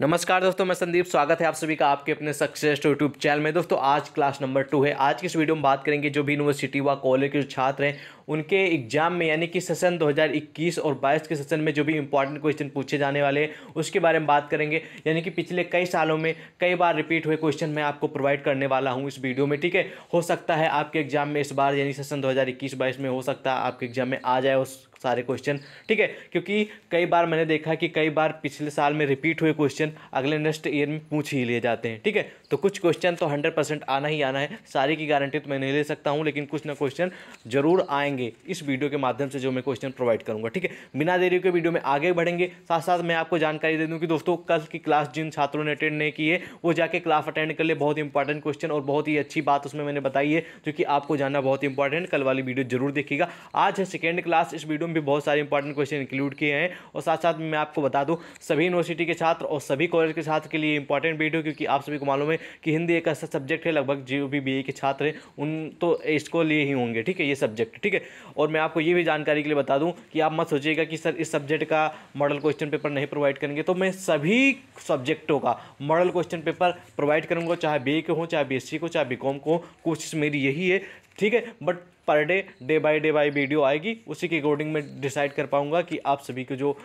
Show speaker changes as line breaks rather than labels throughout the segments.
नमस्कार दोस्तों मैं संदीप स्वागत है आप सभी का आपके अपने सक्सेस यूट्यूब चैनल में दोस्तों आज क्लास नंबर टू है आज की इस वीडियो में बात करेंगे जो भी यूनिवर्सिटी व कॉलेज के जो छात्र हैं उनके एग्जाम में यानी कि सेशन 2021 और 22 के सेशन में जो भी इंपॉर्टेंट क्वेश्चन पूछे जाने वाले हैं उसके बारे में बात करेंगे यानी कि पिछले कई सालों में कई बार रिपीट हुए क्वेश्चन मैं आपको प्रोवाइड करने वाला हूँ इस वीडियो में ठीक है हो सकता है आपके एग्जाम में इस बार यानी सेशन दो हज़ार में हो सकता है आपके एग्जाम में आ जाए उस सारे क्वेश्चन ठीक है क्योंकि कई बार मैंने देखा कि कई बार पिछले साल में रिपीट हुए क्वेश्चन अगले नेक्स्ट ईयर में पूछ ही लिए जाते हैं ठीक है तो कुछ क्वेश्चन तो हंड्रेड परसेंट आना ही आना है सारी की गारंटी तो मैं नहीं ले सकता हूँ लेकिन कुछ ना क्वेश्चन जरूर आएंगे इस वीडियो के माध्यम से जो मैं क्वेश्चन प्रोवाइड करूँगा ठीक है बिना देरी के वीडियो में आगे बढ़ेंगे साथ साथ मैं आपको जानकारी दे दूँ कि दोस्तों कल की क्लास जिन छात्रों ने अटेंड नहीं की है वो जाके क्लास अटेंड कर ले बहुत इंपॉर्टेंट क्वेश्चन और बहुत ही अच्छी बात उसमें मैंने बताई है जो कि आपको जानना बहुत इंपॉर्टेंट कल वाली वीडियो जरूर देखिएगा आज है सेकेंड क्लास इस वीडियो में में भी बहुत सारे इंपॉर्टेंट क्वेश्चन इंक्लूड किए हैं और साथ साथ मैं आपको बता दूँ सभी यूनिवर्सिटी के छात्र और सभी कॉलेज के छात्र के लिए इंपॉर्टेंट वीडियो क्योंकि आप सभी को मालूम है कि हिंदी एक ऐसा सब्जेक्ट है लगभग जो भी बी के छात्र हैं उन तो इसको लिए ही होंगे ठीक है ये सब्जेक्ट ठीक है और मैं आपको ये भी जानकारी के लिए बता दूँ कि आप मत सोचिएगा कि सर इस सब्जेक्ट का मॉडल क्वेश्चन पेपर नहीं प्रोवाइड करेंगे तो मैं सभी सब्जेक्टों का मॉडल क्वेश्चन पेपर प्रोवाइड करूँगा चाहे बी के हो चाहे बी को चाहे बी को कोशिश मेरी यही है ठीक है but per day day by day by video आएगी उसी के अकॉर्डिंग में डिसाइड कर पाऊँगा कि आप सभी के जो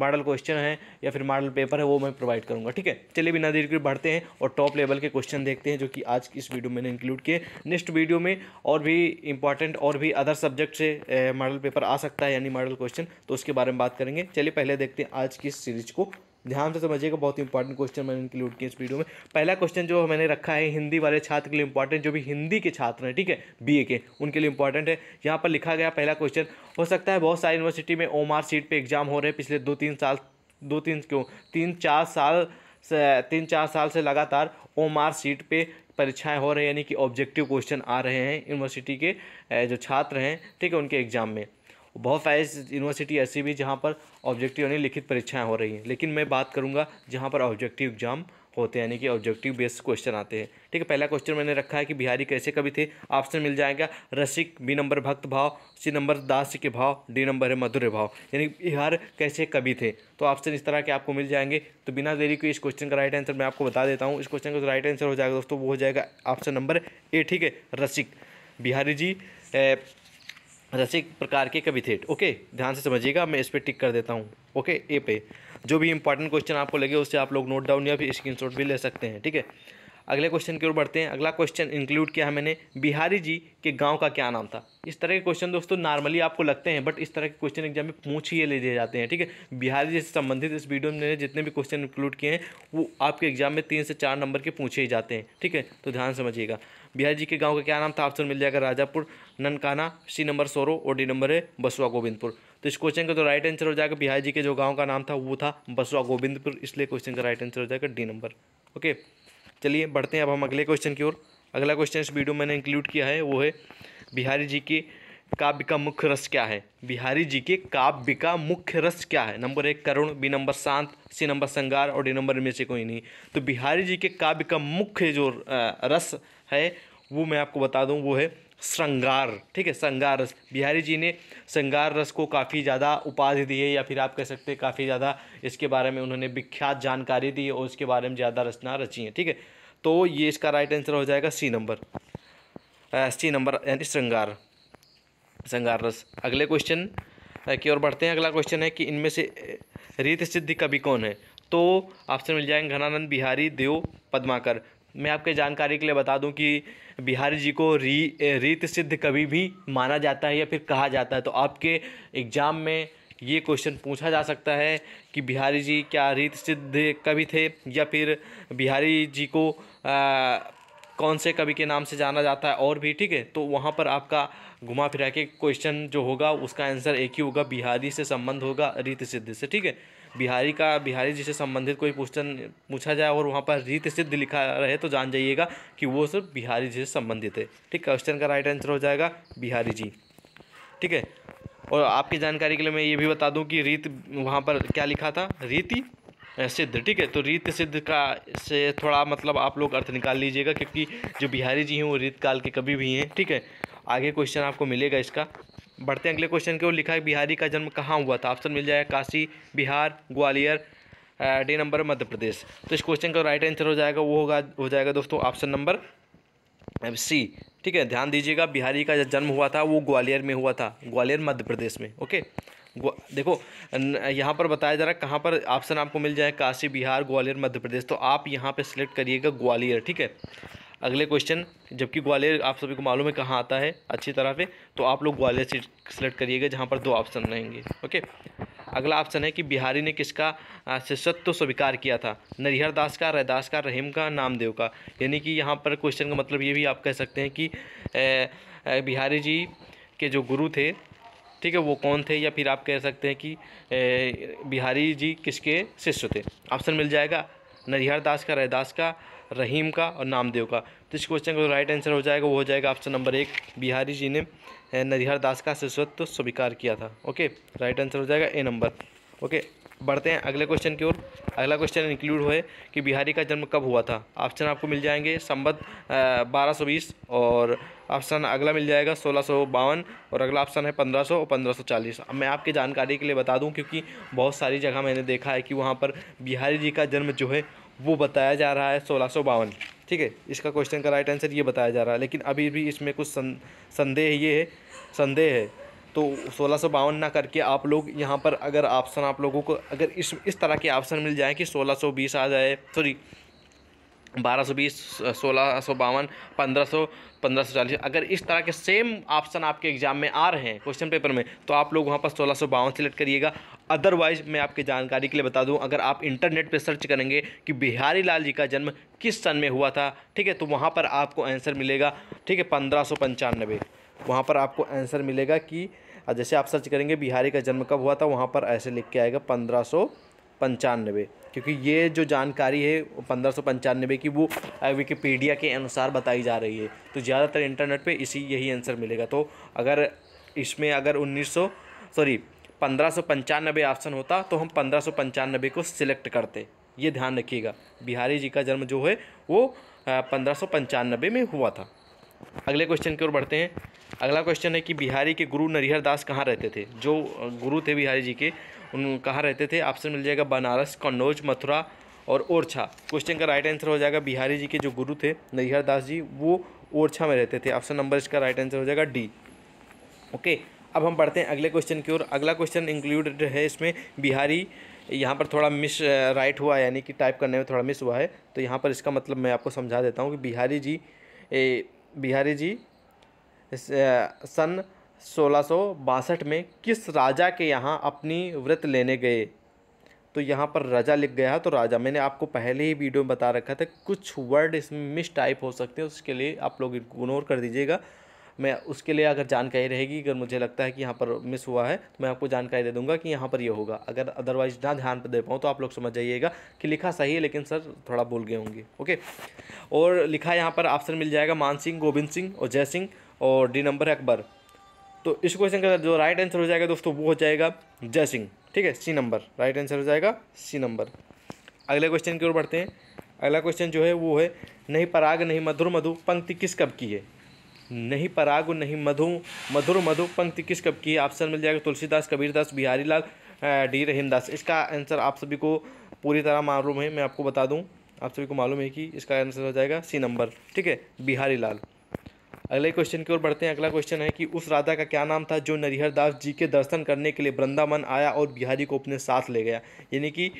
मॉडल क्वेश्चन है या फिर मॉडल पेपर है वो मैं प्रोवाइड करूँगा ठीक है चलिए बिना देर के बढ़ते हैं और टॉप लेवल के क्वेश्चन देखते हैं जो कि आज की इस वीडियो में इंक्लूड किए नेक्स्ट वीडियो में और भी इंपॉर्टेंट और भी अदर सब्जेक्ट से मॉडल पेपर आ सकता है यानी मॉडल क्वेश्चन तो उसके बारे में बात करेंगे चलिए पहले देखते हैं आज की इस सीरीज को ध्यान से समझिएगा बहुत इंपॉर्टेंट क्वेश्चन मैंने इंक्लूड किया इस वीडियो में पहला क्वेश्चन जो मैंने रखा है हिंदी वाले छात्र के लिए इंपॉर्टेंट जो भी हिंदी के छात्र हैं ठीक है बी के उनके लिए इंपॉर्टेंट है यहाँ पर लिखा गया पहला क्वेश्चन हो सकता है बहुत सारी यूनिवर्सिटी में ओम सीट पर एग्जाम हो रहे हैं पिछले दो तीन साल दो तीन क्यों तीन चार साल से तीन चार साल से लगातार ओम सीट पर परीक्षाएँ हो रही हैं यानी कि ऑब्जेक्टिव क्वेश्चन आ रहे हैं यूनिवर्सिटी के जो छात्र हैं ठीक है उनके एग्ज़ाम में बहुत सारी यूनिवर्सिटी ऐसी भी जहाँ पर ऑब्जेक्टिव यानी लिखित परीक्षाएँ हो रही हैं लेकिन मैं बात करूँगा जहाँ पर ऑब्जेक्टिव एग्जाम होते हैं यानी कि ऑब्जेक्टिव बेस्ड क्वेश्चन आते हैं ठीक है पहला क्वेश्चन मैंने रखा है कि बिहारी कैसे कभी थे ऑप्शन मिल जाएगा रसिक बी नंबर भक्त भाव सी नंबर दास के भाव डी नंबर है मधुर भाव यानी बिहार कैसे कभी थे तो ऑप्शन इस तरह के आपको मिल जाएंगे तो बिना देरी के इस क्वेश्चन का राइट आंसर मैं आपको बता देता हूँ इस क्वेश्चन का राइट आंसर हो जाएगा दोस्तों वो हो जाएगा ऑप्शन नंबर ए ठीक है रसिक बिहारी जी रसिक प्रकार के थेट ओके ध्यान से समझिएगा मैं इस पर टिक कर देता हूँ ओके ए पे जो भी इंपॉर्टेंट क्वेश्चन आपको लगे उससे आप लोग नोट डाउन या फिर स्क्रीनशॉट भी ले सकते हैं ठीक है अगले क्वेश्चन की ओर बढ़ते हैं अगला क्वेश्चन इंक्लूड किया है मैंने बिहारी जी के गांव का क्या नाम था इस तरह के क्वेश्चन दोस्तों नॉर्मली आपको लगते हैं बट इस तरह के क्वेश्चन एग्जाम में पूछ ही ले दिए जाते हैं ठीक है बिहारी जी से संबंधित इस वीडियो में मैंने जितने भी क्वेश्चन इंक्लूड किए हैं वो आपके एग्जाम में तीन से चार नंबर के पूछे ही जाते हैं ठीक है तो ध्यान समझिएगा बिहार जी के गाँव का क्या नाम था ऑप्शन मिल जाएगा राजापुर ननकाना सी नंबर सोरो और डी नंबर है बसुआ गोविंदपुर तो इस क्वेश्चन का जो राइट आंसर हो जाएगा बिहार जी के जो गाँव का नाम था वो था बसुआ गोविंदपुर इसलिए क्वेश्चन का राइट आंसर हो जाएगा डी नंबर ओके चलिए बढ़ते हैं अब हम अगले क्वेश्चन की ओर अगला क्वेश्चन इस वीडियो मैंने इंक्लूड किया है वो है बिहारी जी के काव्य का मुख्य रस क्या है बिहारी जी के काव्य का मुख्य रस क्या है नंबर एक करुण बी नंबर शांत सी नंबर संगार और डी नंबर में से कोई नहीं तो बिहारी जी के काव्य का मुख्य जो रस है वो मैं आपको बता दूँ वो है श्रृंगार ठीक है श्रृंगार रस बिहारी जी ने श्रृंगार रस को काफ़ी ज़्यादा उपाधि दी है या फिर आप कह सकते हैं काफ़ी ज़्यादा इसके बारे में उन्होंने विख्यात जानकारी दी है और इसके बारे में ज़्यादा रचना रची है ठीक है तो ये इसका राइट आंसर हो जाएगा सी नंबर सी नंबर यानी श्रृंगार श्रृंगार रस अगले क्वेश्चन की ओर बढ़ते हैं अगला क्वेश्चन है कि इनमें से रीत सिद्धि कवि कौन है तो आपसे मिल जाएंगे घनानंद बिहारी देव पदमाकर मैं आपके जानकारी के लिए बता दूं कि बिहारी जी को री रीत सिद्ध कवि भी माना जाता है या फिर कहा जाता है तो आपके एग्ज़ाम में ये क्वेश्चन पूछा जा सकता है कि बिहारी जी क्या रीत सिद्ध कवि थे या फिर बिहारी जी को आ, कौन से कवि के नाम से जाना जाता है और भी ठीक है तो वहाँ पर आपका घुमा फिरा के क्वेश्चन जो होगा उसका आंसर एक ही होगा बिहारी से संबंध होगा रीत सिद्ध से ठीक है बिहारी का बिहारी जिसे संबंधित कोई क्वेश्चन पूछा जाए और वहाँ पर रीत सिद्ध लिखा रहे तो जान जाइएगा कि वो सिर्फ बिहारी जी से संबंधित है ठीक क्वेश्चन का राइट आंसर हो जाएगा बिहारी जी ठीक है और आपकी जानकारी के लिए मैं ये भी बता दूँ कि रीत वहाँ पर क्या लिखा था रीति सिद्ध ठीक है तो रीत सिद्ध का से थोड़ा मतलब आप लोग अर्थ निकाल लीजिएगा क्योंकि जो बिहारी जी हैं वो रीत काल के कभी भी हैं ठीक है आगे क्वेश्चन आपको मिलेगा इसका बढ़ते हैं अगले क्वेश्चन के वो लिखा है बिहारी का जन्म कहाँ हुआ था ऑप्शन मिल जाएगा काशी बिहार ग्वालियर डी नंबर मध्य प्रदेश तो इस क्वेश्चन का राइट आंसर हो जाएगा वो होगा हो जाएगा दोस्तों ऑप्शन नंबर सी ठीक है ध्यान दीजिएगा बिहारी का जन्म हुआ था वो ग्वालियर में हुआ था ग्वालियर मध्य प्रदेश में ओके देखो यहाँ पर बताया जा रहा है कहाँ पर ऑप्शन आपको मिल जाए काशी बिहार ग्वालियर मध्य प्रदेश तो आप यहाँ पर सिलेक्ट करिएगा ग्वालियर ठीक है अगले क्वेश्चन जबकि ग्वालियर आप सभी को मालूम है कहाँ आता है अच्छी तरह पे तो आप लोग ग्वालियर सीट सेलेक्ट करिएगा जहाँ पर दो ऑप्शन रहेंगे ओके अगला ऑप्शन है कि बिहारी ने किसका शिष्यत्व स्वीकार किया था नरिहर दास का रैदास का रहीम का नामदेव का यानी कि यहाँ पर क्वेश्चन का मतलब ये भी आप कह सकते हैं कि बिहारी जी के जो गुरु थे ठीक है वो कौन थे या फिर आप कह सकते हैं कि बिहारी जी किसके शिष्य थे ऑप्शन मिल जाएगा नरिहर दास का रैदास का रहीम का और नामदेव का तो इस क्वेश्चन का राइट आंसर हो जाएगा वो हो जाएगा ऑप्शन नंबर एक बिहारी जी ने नरिहर दास का शिष्यत्व स्वीकार किया था ओके राइट आंसर हो जाएगा ए नंबर ओके बढ़ते हैं अगले क्वेश्चन की ओर अगला क्वेश्चन इंक्लूड हुए कि बिहारी का जन्म कब हुआ था ऑप्शन आपको मिल जाएंगे संबद्ध बारह सौ बीस और ऑप्शन अगला मिल जाएगा सोलह सौ बावन और अगला ऑप्शन है पंद्रह सौ और पंद्रह सौ चालीस अब मैं आपकी जानकारी के लिए बता दूं क्योंकि बहुत सारी जगह मैंने देखा है कि वहाँ पर बिहारी जी का जन्म जो है वो बताया जा रहा है सोलह ठीक है इसका क्वेश्चन का राइट आंसर ये बताया जा रहा है लेकिन अभी भी इसमें कुछ संदेह ये है संदेह है तो सोलह सौ बावन ना करके आप लोग यहाँ पर अगर ऑप्शन आप लोगों को अगर इस इस तरह के ऑप्शन मिल जाए कि सोलह सौ बीस आ जाए सॉरी बारह सौ बीस सोलह सौ बावन पंद्रह सौ पंद्रह सौ चालीस अगर इस तरह के सेम ऑप्शन आपके एग्ज़ाम में आ रहे हैं क्वेश्चन पेपर में तो आप लोग वहाँ पर सोलह सौ बावन सेलेक्ट करिएगा अदरवाइज मैं आपके जानकारी के लिए बता दूं अगर आप इंटरनेट पे सर्च करेंगे कि बिहारी लाल जी का जन्म किस सन में हुआ था ठीक है तो वहाँ पर आपको आंसर मिलेगा ठीक है पंद्रह सौ पंचानबे वहाँ पर आपको आंसर मिलेगा कि जैसे आप सर्च करेंगे बिहारी का जन्म कब हुआ था वहाँ पर ऐसे लिख के आएगा पंद्रह सौ पंचानबे क्योंकि ये जो जानकारी है पंद्रह सौ पंचानवे की वो विकिपीडिया के अनुसार बताई जा रही है तो ज़्यादातर इंटरनेट पे इसी यही आंसर मिलेगा तो अगर इसमें अगर उन्नीस सौ सॉरी पंद्रह सौ पंचानबे ऑप्शन होता तो हम पंद्रह सौ पंचानबे को सिलेक्ट करते ये ध्यान रखिएगा बिहारी जी का जन्म जो है वो पंद्रह सौ पंचानबे में हुआ था अगले क्वेश्चन की ओर बढ़ते हैं अगला क्वेश्चन है कि बिहारी के गुरु नरिहर दास कहाँ रहते थे जो गुरु थे बिहारी जी के उन कहाँ रहते थे ऑप्शन मिल जाएगा बनारस कन्नौज मथुरा और ओरछा क्वेश्चन का राइट आंसर हो जाएगा बिहारी जी के जो गुरु थे नरिहर दास जी वो ओरछा में रहते थे ऑप्शन नंबर इसका राइट आंसर हो जाएगा डी ओके अब हम पढ़ते हैं अगले क्वेश्चन की ओर अगला क्वेश्चन इंक्लूडेड है इसमें बिहारी यहाँ पर थोड़ा मिस राइट हुआ यानी कि टाइप करने में थोड़ा मिस हुआ है तो यहाँ पर इसका मतलब मैं आपको समझा देता हूँ कि बिहारी जी ए, बिहारी जी सन सोलह में किस राजा के यहाँ अपनी व्रत लेने गए तो यहाँ पर राजा लिख गया तो राजा मैंने आपको पहले ही वीडियो में बता रखा था कुछ वर्ड इसमें मिस टाइप हो सकते हैं उसके लिए आप लोग इग्नोर कर दीजिएगा मैं उसके लिए अगर जानकारी रहेगी अगर मुझे लगता है कि यहाँ पर मिस हुआ है तो मैं आपको जानकारी दे दूँगा कि यहाँ पर ये यह होगा अगर अदरवाइज ना ध्यान पर दे पाऊँ तो आप लोग समझ जाइएगा कि लिखा सही है लेकिन सर थोड़ा भूल गए होंगे ओके और लिखा यहाँ पर ऑप्शन मिल जाएगा मान सिंह गोविंद सिंह और जय सिंह और डी नंबर अकबर तो इस क्वेश्चन का जो राइट आंसर हो जाएगा दोस्तों वो हो जाएगा जय सिंह ठीक है सी नंबर राइट आंसर हो जाएगा सी नंबर अगले क्वेश्चन की ओर बढ़ते हैं अगला क्वेश्चन जो है वो है नहीं पराग नहीं मधुर मधु पंक्ति किस कब की है नहीं पराग नहीं मधु मधुर मधु पंक्ति किस कब की ऑप्शन मिल जाएगा तुलसीदास कबीरदास बिहारी लाल डी रहीमदास इसका आंसर आप सभी को पूरी तरह मालूम है मैं आपको बता दूं आप सभी को मालूम है कि इसका आंसर हो जाएगा सी नंबर ठीक है बिहारी लाल अगले क्वेश्चन की ओर बढ़ते हैं अगला क्वेश्चन है कि उस राधा का क्या नाम था जो नरिहर दास जी के दर्शन करने के लिए वृंदावन आया और बिहारी को अपने साथ ले गया यानी कि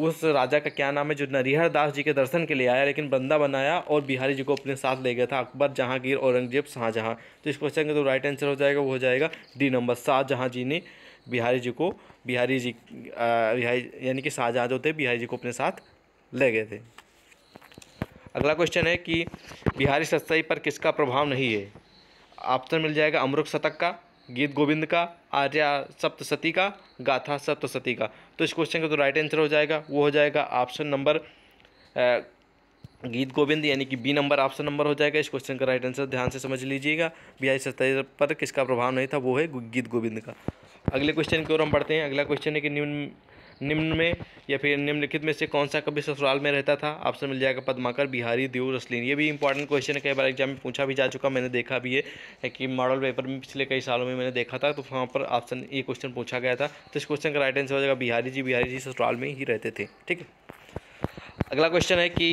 उस राजा का क्या नाम है जो नरिहर दास जी के दर्शन के लिए आया लेकिन बंदा बनाया और बिहारी जी को अपने साथ ले गया था अकबर जहांगीर औरंगजेब शाहजहाँ तो इस क्वेश्चन का जो राइट आंसर हो जाएगा वो हो जाएगा डी नंबर शाहजहाँ जी ने बिहारी जी को बिहारी जी बिहारी यानी कि शाहजहाँ जो थे बिहारी जी को अपने साथ ले गए थे अगला क्वेश्चन है कि बिहारी सत्साई पर किसका प्रभाव नहीं है ऑप्शन मिल जाएगा अमृत शतक का गीत गोविंद का आर्या सप्तशती का गाथा सप्तशती का तो इस क्वेश्चन का जो तो राइट आंसर हो जाएगा वो हो जाएगा ऑप्शन नंबर गीत गोविंद यानी कि बी नंबर ऑप्शन नंबर हो जाएगा इस क्वेश्चन का राइट आंसर ध्यान से समझ लीजिएगा आई सत्ताईस पर किसका प्रभाव नहीं था वो है गीत गोविंद का अगले क्वेश्चन की ओर हम पढ़ते हैं अगला क्वेश्चन है कि निम्न निम्न में या फिर निम्नलिखित में से कौन सा कभी ससुराल में रहता था ऑप्शन मिल जाएगा पदमाकर बिहारी देव रसलीन ये भी इंपॉर्टेंट क्वेश्चन है कई बार एग्जाम में पूछा भी जा चुका मैंने देखा भी है कि मॉडल पेपर में पिछले कई सालों में मैंने देखा था तो वहाँ पर ऑप्शन ये क्वेश्चन पूछा गया था तो इस क्वेश्चन का राइट आंसर हो जाएगा बिहारी जी बिहारी जी ससुराल में ही रहते थे ठीक है अगला क्वेश्चन है कि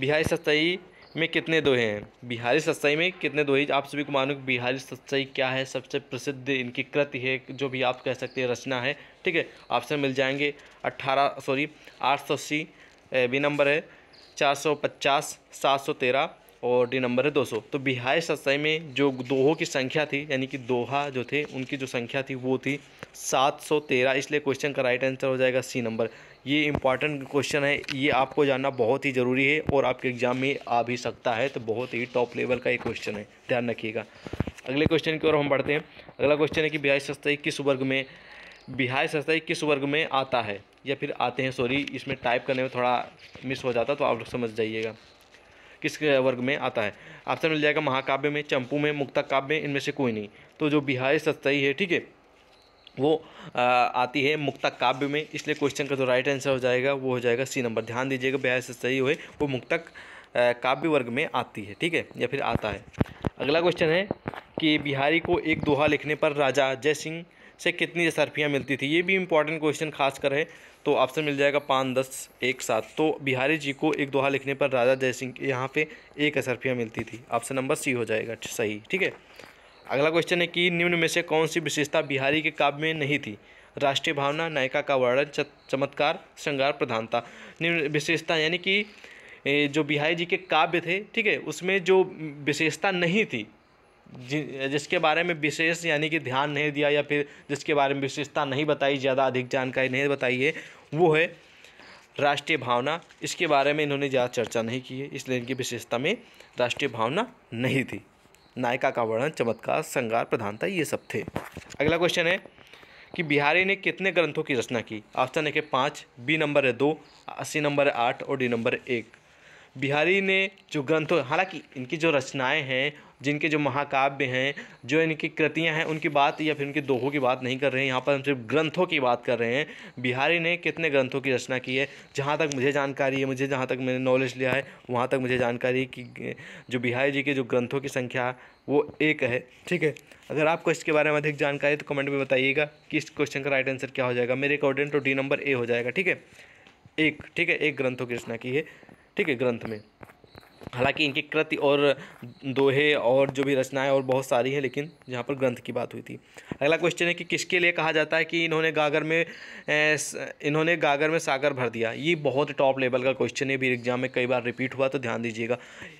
बिहारी सतई में कितने दोहे हैं बिहारी सच्चाई में कितने दोहे आप सभी को मालूम बिहारी सच्चाई क्या है सबसे प्रसिद्ध इनकी कृति है जो भी आप कह सकते हैं रचना है ठीक है आपसे मिल जाएंगे अट्ठारह सॉरी आठ सौ अस्सी बी नंबर है चार सौ पचास सात सौ तेरह और डी नंबर है दो सौ तो बिहारी सत्साई में जो दोहों की संख्या थी यानी कि दोहा जो थे उनकी जो संख्या थी वो थी सात सौ तेरह इसलिए क्वेश्चन का राइट आंसर हो जाएगा सी नंबर ये इंपॉर्टेंट क्वेश्चन है ये आपको जानना बहुत ही ज़रूरी है और आपके एग्ज़ाम में आ भी सकता है तो बहुत ही टॉप लेवल का ये क्वेश्चन है ध्यान रखिएगा अगले क्वेश्चन की ओर हम बढ़ते हैं अगला क्वेश्चन है कि बिहार सस्ताई किस वर्ग में बिहार सस्ताई किस वर्ग में आता है या फिर आते हैं सॉरी इसमें टाइप करने में थोड़ा मिस हो जाता तो आप लोग समझ जाइएगा किस वर्ग में आता है आपसे मिल जाएगा महाकाव्य में चंपू में मुक्ता काव्य इनमें से कोई नहीं तो जो बिहारी सस्ताई है ठीक है वो आती है मुक्तक काव्य में इसलिए क्वेश्चन का जो राइट आंसर हो जाएगा वो हो जाएगा सी नंबर ध्यान दीजिएगा बयास सही हुए वो मुक्तक काव्य वर्ग में आती है ठीक है या फिर आता है अगला क्वेश्चन है कि बिहारी को एक दोहा लिखने पर राजा जय सिंह से कितनी सरफियाँ मिलती थी ये भी इंपॉर्टेंट क्वेश्चन कर है तो ऑप्शन मिल जाएगा पाँच दस एक सात तो बिहारी जी को एक दोहा लिखने पर राजा जय सिंह यहाँ पे एक असरफियाँ मिलती थी ऑप्शन नंबर सी हो जाएगा सही ठीक है अगला क्वेश्चन है कि निम्न में से कौन सी विशेषता बिहारी के काव्य में नहीं थी राष्ट्रीय भावना नायिका का वर्णन चमत्कार श्रृंगार प्रधानता निम्न विशेषता यानी कि जो बिहारी जी के काव्य थे ठीक है उसमें जो विशेषता नहीं थी जिसके बारे में विशेष यानी कि ध्यान नहीं दिया या फिर जिसके बारे में विशेषता नहीं बताई ज़्यादा अधिक जानकारी नहीं बताई है वो है राष्ट्रीय भावना इसके बारे में इन्होंने ज़्यादा चर्चा नहीं की है इसलिए इनकी विशेषता में राष्ट्रीय भावना नहीं थी नायिका का वर्णन चमत्कार श्रृंगार प्रधानता ये सब थे अगला क्वेश्चन है कि बिहारी ने कितने ग्रंथों की रचना की ऑप्शन एक पाँच बी नंबर है दो अस्सी नंबर है आठ और डी नंबर एक बिहारी ने जो ग्रंथों हालांकि इनकी जो रचनाएं हैं जिनके जो महाकाव्य हैं जो इनकी कृतियाँ हैं उनकी बात या फिर उनके दोहों की बात नहीं कर रहे हैं यहाँ पर हम सिर्फ ग्रंथों की बात कर रहे हैं बिहारी ने कितने ग्रंथों की रचना की है जहाँ तक मुझे जानकारी है मुझे जहाँ तक मैंने नॉलेज लिया है वहाँ तक मुझे जानकारी है कि जो बिहारी जी के जो ग्रंथों की संख्या वो एक है ठीक है अगर आपको इसके बारे में अधिक जानकारी तो कमेंट में बताइएगा कि इस क्वेश्चन का राइट आंसर क्या हो जाएगा मेरे according to D number A हो जाएगा ठीक है एक ठीक है एक ग्रंथों की रचना की है ठीक है ग्रंथ में हालांकि इनके कृति और दोहे और जो भी रचनाएं और बहुत सारी हैं लेकिन यहाँ पर ग्रंथ की बात हुई थी अगला क्वेश्चन है कि किसके लिए कहा जाता है कि इन्होंने गागर में इन्होंने गागर में सागर भर दिया ये बहुत टॉप लेवल का क्वेश्चन है भी एग्जाम में कई बार रिपीट हुआ तो ध्यान दीजिएगा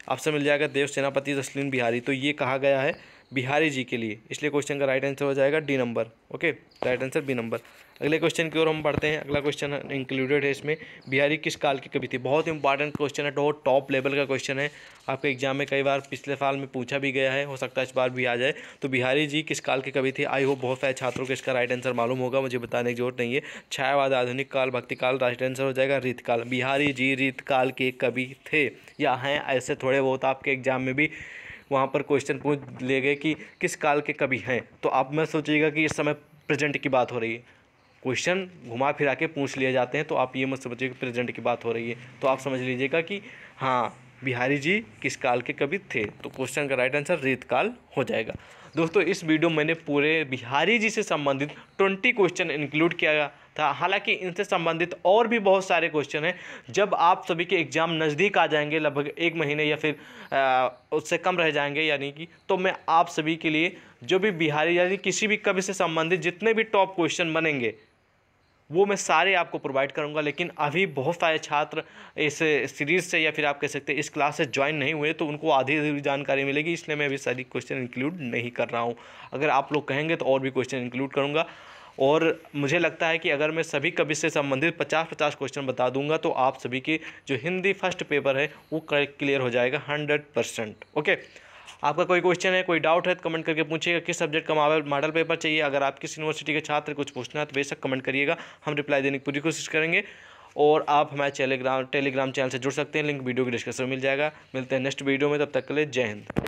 आपसे मिल जाएगा देव सेनापति जसलीन बिहारी तो ये कहा गया है बिहारी जी के लिए इसलिए क्वेश्चन का राइट आंसर हो जाएगा D number okay right answer B number अगले क्वेश्चन की ओर हम बढ़ते हैं अगला क्वेश्चन इंक्लूडेड है इसमें बिहारी किस काल की कवि थी बहुत इंपॉर्टेंट क्वेश्चन है बहुत टॉप लेवल का क्वेश्चन है आपके एग्जाम में कई बार पिछले साल में पूछा भी गया है हो सकता है इस बार भी आ जाए तो बिहारी जी किस काल के कवि थे आई होप बहुत सारे छात्रों को इसका राइट आंसर मालूम होगा मुझे बताने की जरूरत नहीं है छायावाद आधुनिक काल भक्ति काल राइट आंसर हो जाएगा रीत काल बिहारी जी रीत काल के कवि थे या हैं ऐसे थोड़े बहुत आपके एग्जाम में भी वहाँ पर क्वेश्चन पूछ लिए गए कि किस काल के कवि हैं तो आप मैं सोचिएगा कि इस समय प्रेजेंट की बात हो रही है क्वेश्चन घुमा फिरा के पूछ लिए जाते हैं तो आप ये मत समझिए कि प्रेजेंट की बात हो रही है तो आप समझ लीजिएगा कि हाँ बिहारी जी किस काल के कवि थे तो क्वेश्चन का राइट आंसर काल हो जाएगा दोस्तों इस वीडियो में मैंने पूरे बिहारी जी से संबंधित ट्वेंटी क्वेश्चन इंक्लूड किया गया था हालांकि इनसे संबंधित और भी बहुत सारे क्वेश्चन हैं जब आप सभी के एग्ज़ाम नज़दीक आ जाएंगे लगभग एक महीने या फिर आ, उससे कम रह जाएंगे यानी कि तो मैं आप सभी के लिए जो भी बिहारी यानी किसी भी कवि से संबंधित जितने भी टॉप क्वेश्चन बनेंगे वो मैं सारे आपको प्रोवाइड करूंगा लेकिन अभी बहुत सारे छात्र इस सीरीज़ से या फिर आप कह सकते हैं इस क्लास से ज्वाइन नहीं हुए तो उनको आधी अधूरी जानकारी मिलेगी इसलिए मैं अभी सारी क्वेश्चन इंक्लूड नहीं कर रहा हूँ अगर आप लोग कहेंगे तो और भी क्वेश्चन इंक्लूड करूँगा और मुझे लगता है कि अगर मैं सभी कवि से संबंधित पचास पचास क्वेश्चन बता दूंगा तो आप सभी के जो हिंदी फर्स्ट पेपर है वो क्लियर हो जाएगा हंड्रेड परसेंट ओके आपका कोई क्वेश्चन है कोई डाउट है तो कमेंट करके पूछिएगा किस सब्जेक्ट का मॉडल मॉडल पेपर चाहिए अगर आप किस यूनिवर्सिटी के छात्र कुछ पूछना है तो बेशक कमेंट करिएगा हम रिप्लाई देने की पूरी कोशिश करेंगे और आप हमारे टेलीग्राम टेलीग्राम चैनल से जुड़ सकते हैं लिंक वीडियो के डिस्क्रिप्शन में मिल जाएगा मिलते हैं नेक्स्ट वीडियो में तब तक के लिए जय हिंद